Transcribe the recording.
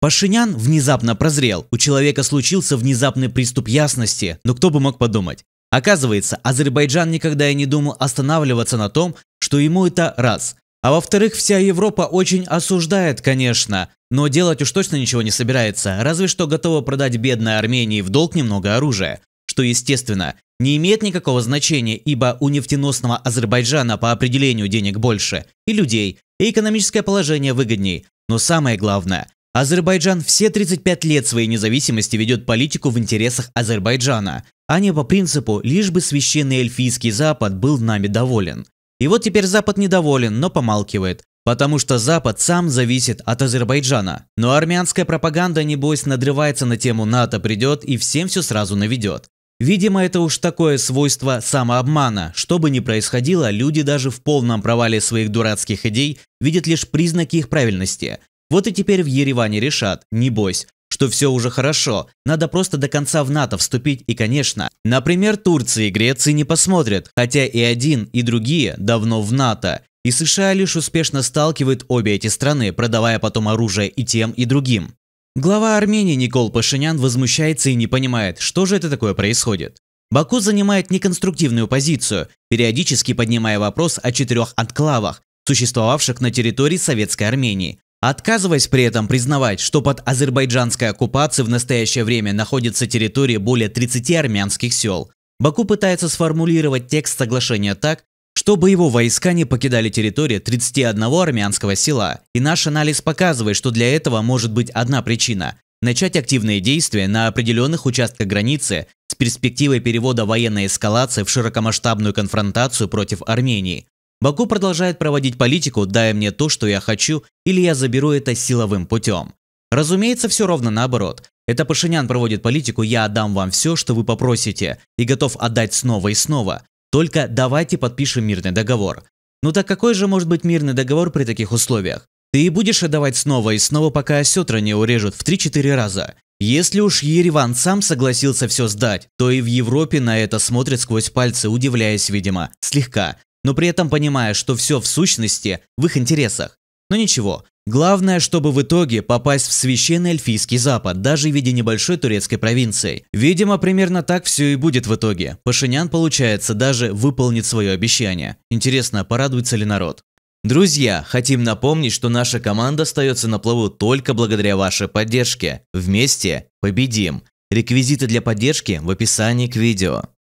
Пашинян внезапно прозрел. У человека случился внезапный приступ ясности, но кто бы мог подумать. Оказывается, Азербайджан никогда и не думал останавливаться на том, что ему это раз. А во-вторых, вся Европа очень осуждает, конечно, но делать уж точно ничего не собирается, разве что готова продать бедной Армении в долг немного оружия, что, естественно, не имеет никакого значения, ибо у нефтеносного Азербайджана по определению денег больше, и людей, и экономическое положение выгодней. Но самое главное, Азербайджан все 35 лет своей независимости ведет политику в интересах Азербайджана, а не по принципу «лишь бы священный эльфийский Запад был нами доволен». И вот теперь Запад недоволен, но помалкивает, потому что Запад сам зависит от Азербайджана. Но армянская пропаганда, небось, надрывается на тему «НАТО придет» и всем все сразу наведет. Видимо, это уж такое свойство самообмана. Что бы ни происходило, люди даже в полном провале своих дурацких идей видят лишь признаки их правильности. Вот и теперь в Ереване решат, небось, что все уже хорошо, надо просто до конца в НАТО вступить и, конечно, например, Турции и Греции не посмотрят, хотя и один, и другие давно в НАТО. И США лишь успешно сталкивает обе эти страны, продавая потом оружие и тем, и другим. Глава Армении Никол Пашинян возмущается и не понимает, что же это такое происходит. Баку занимает неконструктивную позицию, периодически поднимая вопрос о четырех анклавах, существовавших на территории Советской Армении, Отказываясь при этом признавать, что под азербайджанской оккупацией в настоящее время находится территория более 30 армянских сел, Баку пытается сформулировать текст соглашения так, чтобы его войска не покидали территорию 31 армянского села. И наш анализ показывает, что для этого может быть одна причина – начать активные действия на определенных участках границы с перспективой перевода военной эскалации в широкомасштабную конфронтацию против Армении. Баку продолжает проводить политику «дай мне то, что я хочу, или я заберу это силовым путем». Разумеется, все ровно наоборот. Это Пашинян проводит политику «я отдам вам все, что вы попросите» и готов отдать снова и снова. Только давайте подпишем мирный договор. Ну так какой же может быть мирный договор при таких условиях? Ты и будешь отдавать снова и снова, пока осетра не урежут в 3-4 раза. Если уж Ереван сам согласился все сдать, то и в Европе на это смотрят сквозь пальцы, удивляясь, видимо, слегка но при этом понимая, что все в сущности в их интересах. Но ничего, главное, чтобы в итоге попасть в священный эльфийский запад, даже в виде небольшой турецкой провинции. Видимо, примерно так все и будет в итоге. Пашинян, получается, даже выполнит свое обещание. Интересно, порадуется ли народ? Друзья, хотим напомнить, что наша команда остается на плаву только благодаря вашей поддержке. Вместе победим! Реквизиты для поддержки в описании к видео.